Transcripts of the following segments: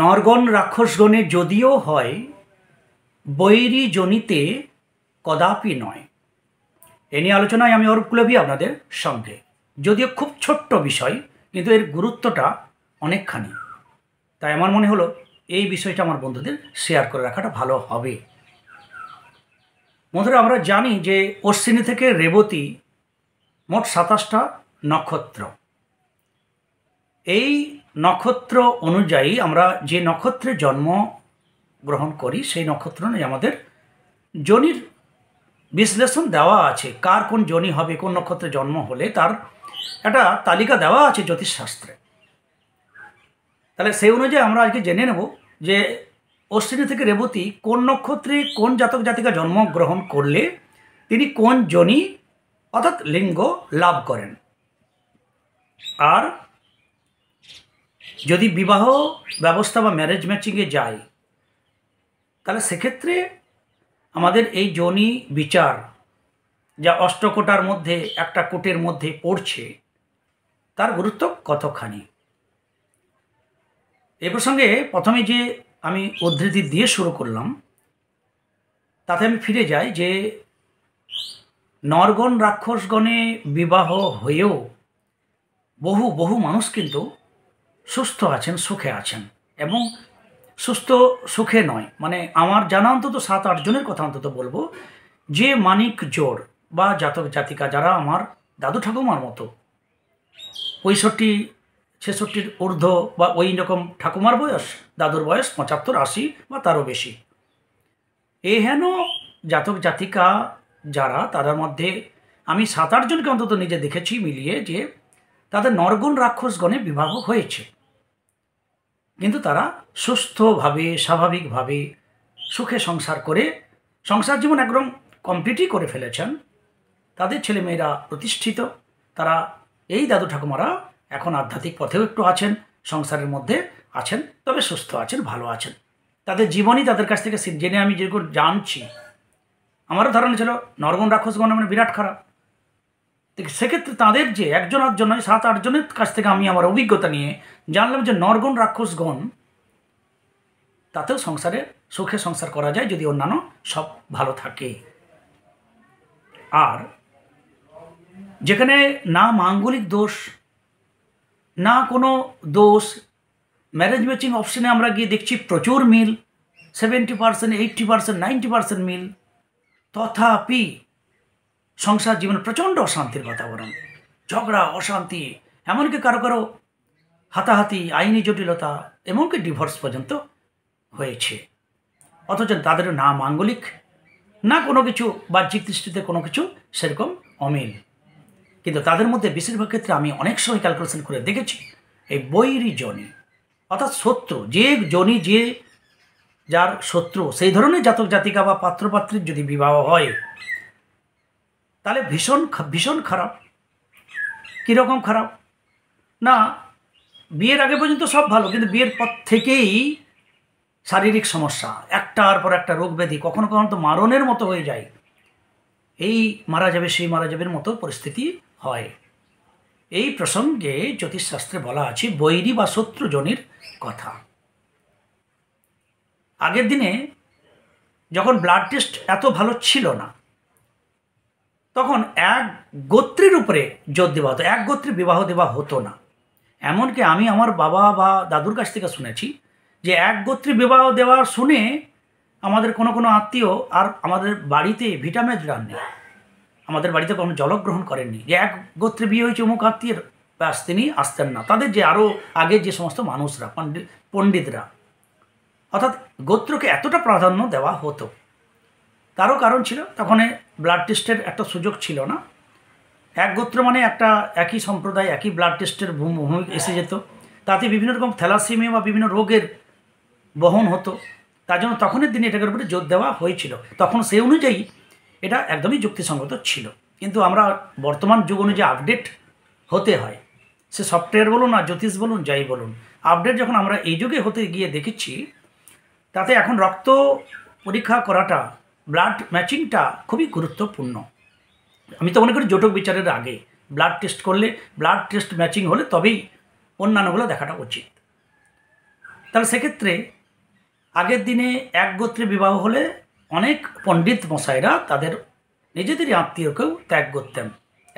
নরগণ রাক্ষসগণে যদিও হয় বৈরী জনিতে কদাপি নয় এ নিয়ে আলোচনায় আমি অরূপ কুলবি আপনাদের সঙ্গে যদিও খুব ছোট্ট বিষয় কিন্তু এর গুরুত্বটা অনেকখানি তাই আমার মনে হলো এই বিষয়টা আমার বন্ধুদের শেয়ার করে রাখাটা ভালো হবে বন্ধুরা আমরা জানি যে অশ্বিনী থেকে রেবতী মোট সাতাশটা নক্ষত্র এই নক্ষত্র অনুযায়ী আমরা যে নক্ষত্রে জন্ম গ্রহণ করি সেই নক্ষত্র নিয়ে আমাদের জনির বিশ্লেষণ দেওয়া আছে কার কোন জনি হবে কোন নক্ষত্রে জন্ম হলে তার একটা তালিকা দেওয়া আছে জ্যোতিষশাস্ত্রে তাহলে সেই অনুযায়ী আমরা আজকে জেনে নেব যে অশ্বিনী থেকে রেবতী কোন নক্ষত্রে কোন জাতক জাতিকা জন্মগ্রহণ করলে তিনি কোন জনি অর্থাৎ লিঙ্গ লাভ করেন আর যদি বিবাহ ব্যবস্থা বা ম্যারেজ ম্যাচিংয়ে যাই তাহলে সেক্ষেত্রে আমাদের এই যোনি বিচার যা অষ্টকোটার মধ্যে একটা কোটের মধ্যে পড়ছে তার গুরুত্ব কতখানি এ প্রসঙ্গে প্রথমে যে আমি উদ্ধৃতি দিয়ে শুরু করলাম তাতে আমি ফিরে যাই যে নরগণ রাক্ষসগণে বিবাহ হয়েও বহু বহু মানুষ কিন্তু সুস্থ আছেন সুখে আছেন এবং সুস্থ সুখে নয় মানে আমার জানা অন্তত সাত আটজনের কথা অন্তত বলবো যে মানিক জোর বা জাতক জাতিকা যারা আমার দাদু ঠাকুমার মতো পঁয়ষট্টি ছেষট্টির ঊর্ধ্ব বা ওই রকম ঠাকুমার বয়স দাদুর বয়স পঁচাত্তর আশি বা তারও বেশি এ হেন জাতক জাতিকা যারা তাদের মধ্যে আমি সাত আটজনকে অন্তত নিজে দেখেছি মিলিয়ে যে তাদের নরগুণ রাক্ষসগণে বিবাহ হয়েছে কিন্তু তারা সুস্থভাবে স্বাভাবিকভাবে সুখে সংসার করে সংসার জীবন একদম কমপ্লিটই করে ফেলেছেন তাদের ছেলেমেয়েরা প্রতিষ্ঠিত তারা এই দাদু ঠাকুমারা এখন আধ্যাত্মিক পথেও একটু আছেন সংসারের মধ্যে আছেন তবে সুস্থ আছেন ভালো আছেন তাদের জীবনই তাদের কাছ থেকে জেনে আমি যেগুলো জানছি আমারও ধারণা ছিল নরগণ রাক্ষসগণ মানে বিরাট খারাপ সেক্ষেত্রে তাদের যে একজন আটজন নয় সাত আটজনের কাছ থেকে আমি আমার অভিজ্ঞতা নিয়ে জানলাম যে নরগণ রাক্ষসগণ তাতেও সংসারে সুখে সংসার করা যায় যদি অন্যান্য সব ভালো থাকে আর যেখানে না মাঙ্গলিক দোষ না কোনো দোষ ম্যারেজ ম্যাচিং অপশনে আমরা গিয়ে দেখছি প্রচুর মিল seventy percent eighty percent ninety percent মিল তথাপি সংসার জীবনে প্রচণ্ড অশান্তির বাতাবরণ ঝগড়া অশান্তি এমনকি কারো কারো হাতাহাতি আইনি জটিলতা এমনকি ডিভোর্স পর্যন্ত হয়েছে অথচ তাদের না মাঙ্গলিক না কোনো কিছু বাহ্যিক দৃষ্টিতে কোনো কিছু সেরকম অমিল কিন্তু তাদের মধ্যে বেশিরভাগ ক্ষেত্রে আমি অনেক সময় ক্যালকুলেশন করে দেখেছি এই বৈরি জনি অর্থাৎ শত্রু যে জনি যে যার শত্রু সেই ধরনের জাতক জাতিকা বা পাত্রপাত্রীর যদি বিবাহ হয় তাহলে ভীষণ ভীষণ খারাপ কীরকম খারাপ না বিয়ের আগে পর্যন্ত সব ভালো কিন্তু বিয়ের পর থেকেই শারীরিক সমস্যা একটার পর একটা রোগ ব্যাধি কখনো কখনো তো মারণের মতো হয়ে যায় এই মারা যাবে সেই মারা যাবের মতো পরিস্থিতি হয় এই প্রসঙ্গে জ্যোতিষশাস্ত্রে বলা আছে বৈরী বা শত্রুজনের কথা আগের দিনে যখন ব্লাড টেস্ট এত ভালো ছিল না তখন এক গোত্রের উপরে জোর দেওয়া হতো এক গোত্রে বিবাহ দেওয়া হতো না এমনকি আমি আমার বাবা বা দাদুর কাছ থেকে শুনেছি যে এক গোত্রে বিবাহ দেওয়ার শুনে আমাদের কোনো কোনো আত্মীয় আর আমাদের বাড়িতে ভিটামিন রান নেই আমাদের বাড়িতে কোনো জলগ্রহণ করেননি যে এক গোত্রে বিয়ে হয়েছে অমুক আত্মীয়ের ব্যাস তিনি আসতেন না তাদের যে আরও আগে যে সমস্ত মানুষরা পণ্ডিতরা অর্থাৎ গোত্রকে এতটা প্রাধান্য দেওয়া হতো তারও কারণ ছিল তখন ব্লাড টেস্টের একটা সুযোগ ছিল না এক গোত্র মানে একটা একই সম্প্রদায় একই ব্লাড টেস্টের ভূমি এসে যেত তাতে বিভিন্ন রকম থ্যালাসিমিয়া বা বিভিন্ন রোগের বহন হতো তার জন্য তখনের দিনে এটার উপরে জোর দেওয়া হয়েছিল তখন সেই অনুযায়ী এটা একদমই যুক্তিসঙ্গত ছিল কিন্তু আমরা বর্তমান যুগ অনুযায়ী আপডেট হতে হয় সে সফটওয়্যার বলুন আর জ্যোতিষ বলুন যাই বলুন আপডেট যখন আমরা এই যুগে হতে গিয়ে দেখেছি তাতে এখন রক্ত পরীক্ষা করাটা ব্লাড ম্যাচিংটা খুবই গুরুত্বপূর্ণ আমি তো মনে করি জটক বিচারের আগে ব্লাড টেস্ট করলে ব্লাড টেস্ট ম্যাচিং হলে তবেই অন্যান্যগুলো দেখাটা উচিত তাহলে সেক্ষেত্রে আগের দিনে এক গোত্রে বিবাহ হলে অনেক পণ্ডিত মশাইরা তাদের নিজেদেরই আত্মীয়কেও ত্যাগ করতেন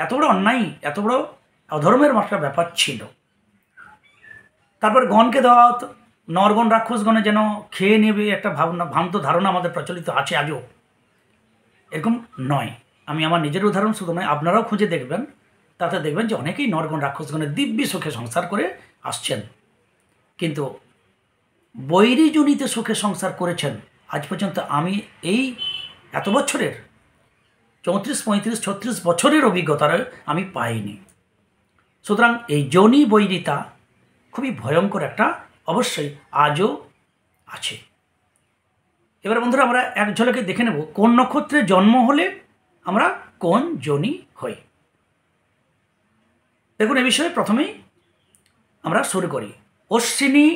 এত বড় অন্যায় এত বড় অধর্মের মাত্রা ব্যাপার ছিল তারপর গণকে দেওয়া হতো নরগণ রাক্ষসগণে যেন খেয়ে নেবে একটা ভাবনা ভ্রান্ত ধারণা আমাদের প্রচলিত আছে আজও এরকম নয় আমি আমার নিজের উদাহরণ শুধু নয় আপনারাও খুঁজে দেখবেন তাতে দেখবেন যে অনেকেই নরগণ রাক্ষসগণের দিব্যি সুখে সংসার করে আসছেন কিন্তু বৈরিজনিতে সুখে সংসার করেছেন আজ পর্যন্ত আমি এই এত বছরের চৌত্রিশ পঁয়ত্রিশ ছত্রিশ বছরের অভিজ্ঞতার আমি পাইনি সুতরাং এই যোনি বৈরিতা খুবই ভয়ঙ্কর একটা অবশ্যই আজও আছে এবার বন্ধুরা আমরা এক ঝলকে দেখে নেব কোন নক্ষত্রে জন্ম হলে আমরা কোন জনি হই দেখুন এ বিষয়ে প্রথমেই আমরা শুরু করি অশ্বিনী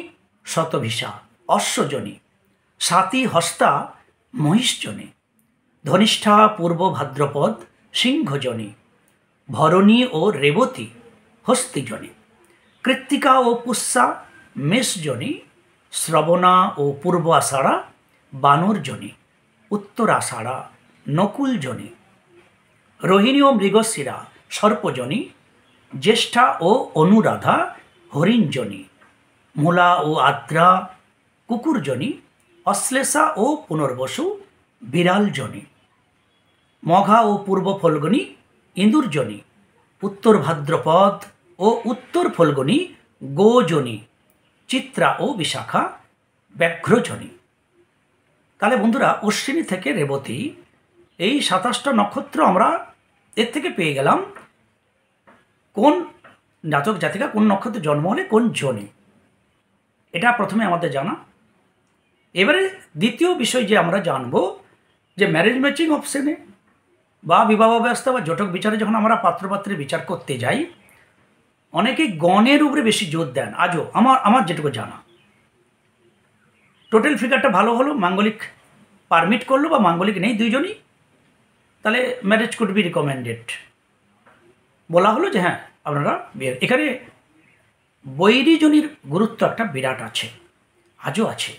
শতভিষা অশ্বজনী সাতি হস্তা মহিষজনী ধনিষ্ঠা পূর্ব ভাদ্রপদ সিংহজনী ভরণী ও রেবতী হস্তিজনে কৃত্তিকা ও পুষ্যা মেষজনী শ্রবণা ও পূর্ব আষাঢ়া উত্তরাষাড়া নকুল জনে রোহিণী ও মৃগশিরা সর্পজনী জ্যেষ্ঠা ও অনুরাধা হরিণজনী মূলা ও আদ্রা কুকুরজনী অশ্লেষা ও পুনর্বসু বিড়ালজনী মঘা ও পূর্ব ফলগণী ইন্দুরজনী উত্তর ভাদ্রপদ ও উত্তর ফলগনি গোজনী চিত্রা ও বিশাখা ব্যাঘ্রজনী তাহলে বন্ধুরা অশ্বিনী থেকে রেবতী এই সাতাশটা নক্ষত্র আমরা এর থেকে পেয়ে গেলাম কোন জাতক জাতিকা কোন নক্ষত্রে জন্ম হলে কোন জনে এটা প্রথমে আমাদের জানা এবারে দ্বিতীয় বিষয় যে আমরা জানব যে ম্যারেজ ম্যাচিং অপশানে বা বিবাহ ব্যবস্থা বা জটক বিচারে যখন আমরা পাত্রপাত্রের বিচার করতে যাই অনেকে গণের উপরে বেশি জোর দেন আজও আমার আমার যেটুকু জানা টোটাল ফিগারটা ভালো হলো মাঙ্গলিক পারমিট করলো বা মাঙ্গলিক নেই দুইজনই তাহলে ম্যারেজ কুড বি রিকমেন্ডেড বলা হলো যে হ্যাঁ আপনারা বিয়ে এখানে বৈরিজনীর গুরুত্ব একটা বিরাট আছে আজও আছে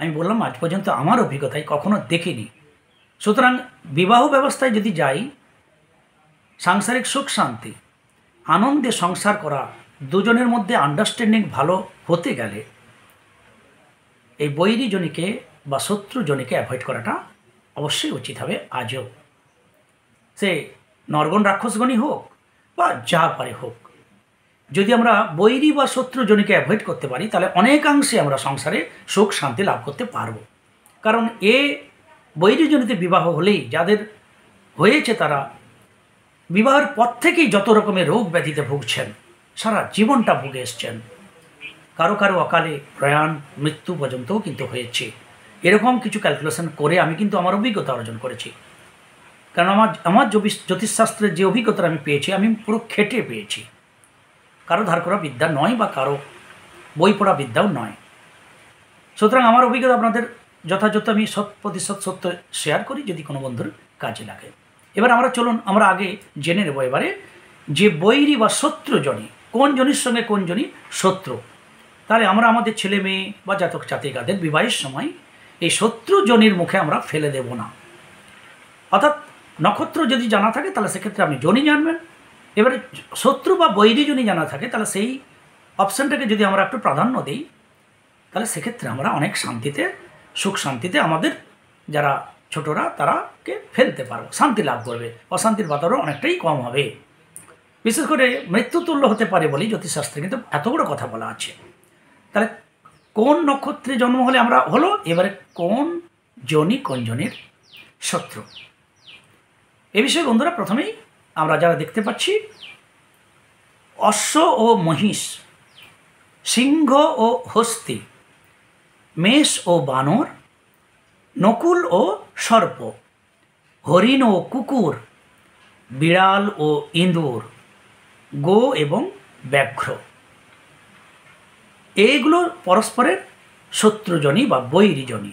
আমি বললাম আজ পর্যন্ত আমার অভিজ্ঞতায় কখনো দেখিনি সুতরাং বিবাহ ব্যবস্থায় যদি যাই সাংসারিক সুখ শান্তি আনন্দে সংসার করা দুজনের মধ্যে আন্ডারস্ট্যান্ডিং ভালো হতে গেলে এই বৈরী জনিকে বা শত্রু জনিকে অ্যাভয়েড করাটা অবশ্যই উচিত হবে আজও সে নরগণ রাক্ষসগণই হোক বা যা পারে হোক যদি আমরা বৈরী বা জনিকে অ্যাভয়েড করতে পারি তাহলে অনেকাংশে আমরা সংসারে সুখ শান্তি লাভ করতে পারব কারণ এ বৈরীজনীতে বিবাহ হলেই যাদের হয়েছে তারা বিবাহের পর থেকেই যত রকমের রোগ ব্যাধিতে ভুগছেন সারা জীবনটা ভুগে এসছেন কারো কারো অকালে প্রয়াণ মৃত্যু পর্যন্তও কিন্তু হয়েছে এরকম কিছু ক্যালকুলেশন করে আমি কিন্তু আমার অভিজ্ঞতা অর্জন করেছি কারণ আমার আমার জ্যোতিষশাস্ত্রের যে অভিজ্ঞতা আমি পেয়েছি আমি পুরো খেটে পেয়েছি কারো ধার করা বিদ্যা নয় বা কারো বই পড়া বিদ্যাও নয় সুতরাং আমার অভিজ্ঞতা আপনাদের যথাযথ আমি সৎ প্রতিশত সত্য শেয়ার করি যদি কোনো বন্ধুর কাজে লাগে এবার আমরা চলুন আমরা আগে জেনে নেব এবারে যে বৈরী বা শত্রুজনী কোন জনির সঙ্গে কোন জনী শত্রু তাহলে আমরা আমাদের ছেলে মেয়ে বা জাতক জাতিকাদের বিবাহের সময় এই শত্রু জনির মুখে আমরা ফেলে দেব না অর্থাৎ নক্ষত্র যদি জানা থাকে তাহলে সেক্ষেত্রে আপনি জনি জানবেন এবারে শত্রু বা বৈরী জনি জানা থাকে তাহলে সেই অপশানটাকে যদি আমরা একটু প্রাধান্য দিই তাহলে সেক্ষেত্রে আমরা অনেক শান্তিতে সুখ শান্তিতে আমাদের যারা ছোটরা তারাকে ফেলতে পারবো শান্তি লাভ করবে অশান্তির বাতাবরণ অনেকটাই কম হবে বিশেষ করে মৃত্যুতুল্য হতে পারে বলেই জ্যোতিষশাস্ত্রে কিন্তু এত বড় কথা বলা আছে তাহলে কোন নক্ষত্রে জন্ম হলে আমরা হলো এবারে কোন জনই কোন জনের শত্রু এ বিষয়ে বন্ধুরা প্রথমেই আমরা যারা দেখতে পাচ্ছি অশ্ব ও মহিষ সিংহ ও হস্তি মেষ ও বানর নকুল ও সর্প হরিণ ও কুকুর বিড়াল ও ইঁদুর গো এবং ব্যাঘ্র এইগুলো পরস্পরের শত্রুজনী বা বৈরিজনী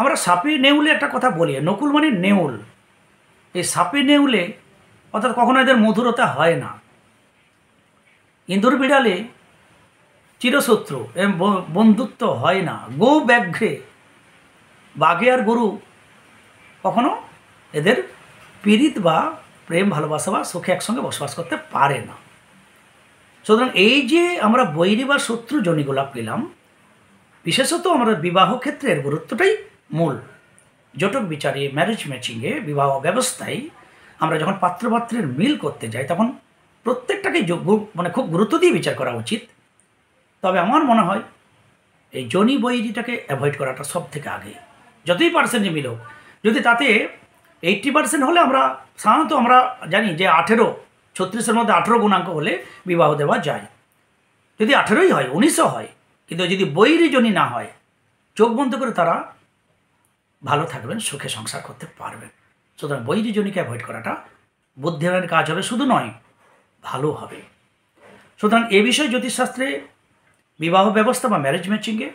আমরা সাপে নেউলে একটা কথা বলি নকুল মানে নেউল এই সাপে নেউলে অর্থাৎ কখনো এদের মধুরতা হয় না ইন্দুর বিড়ালে চিরশত্রু এবং বন্ধুত্ব হয় না গো ব্যাঘ্রে বাঘে আর গরু কখনো এদের পীড়িত বা প্রেম ভালোবাসা বা সুখে একসঙ্গে বসবাস করতে পারে না সুতরাং এই যে আমরা বৈরী বা শত্রু জনি গোলাপ পেলাম বিশেষত আমরা বিবাহ এর গুরুত্বটাই মূল জটক বিচারে ম্যারেজ ম্যাচিংয়ে বিবাহ ব্যবস্থায় আমরা যখন পাত্রপাত্রের মিল করতে যাই তখন প্রত্যেকটাকে মানে খুব গুরুত্ব দিয়ে বিচার করা উচিত তবে আমার মনে হয় এই জনি বইটিটাকে অ্যাভয়েড করাটা সব থেকে আগে যতই পার্সেন্টে মিল হোক যদি তাতে এইট্টি পার্সেন্ট হলে আমরা সাধারণত আমরা জানি যে আঠেরো ছত্রিশের মধ্যে আঠেরো গুণাঙ্ক হলে বিবাহ দেওয়া যায় যদি আঠেরোই হয় উনিশও হয় কিন্তু যদি বৈরিজনী না হয় চোখ বন্ধ করে তারা ভালো থাকবেন সুখে সংসার করতে পারবেন সুতরাং বৈরিজনীকে অ্যাভয়েড করাটা বুদ্ধিমানের কাজ হবে শুধু নয় ভালো হবে সুতরাং এ বিষয়ে জ্যোতিষশাস্ত্রে বিবাহ ব্যবস্থা বা ম্যারেজ ম্যাচিংয়ে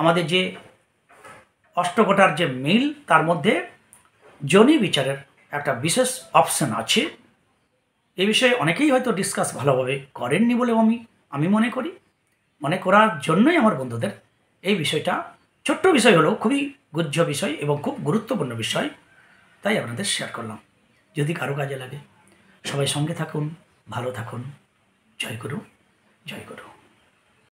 আমাদের যে অষ্টকোটার যে মিল তার মধ্যে জনি বিচারের একটা বিশেষ অপশন আছে এ বিষয়ে অনেকেই হয়তো ডিসকাস ভালোভাবে করেননি বলেও আমি আমি মনে করি মনে করার জন্যই আমার বন্ধুদের এই বিষয়টা ছোট্ট বিষয় হলেও খুবই গুহ্য বিষয় এবং খুব গুরুত্বপূর্ণ বিষয় তাই আপনাদের শেয়ার করলাম যদি কারো কাজে লাগে সবাই সঙ্গে থাকুন ভালো থাকুন জয় গুরু জয় গুরু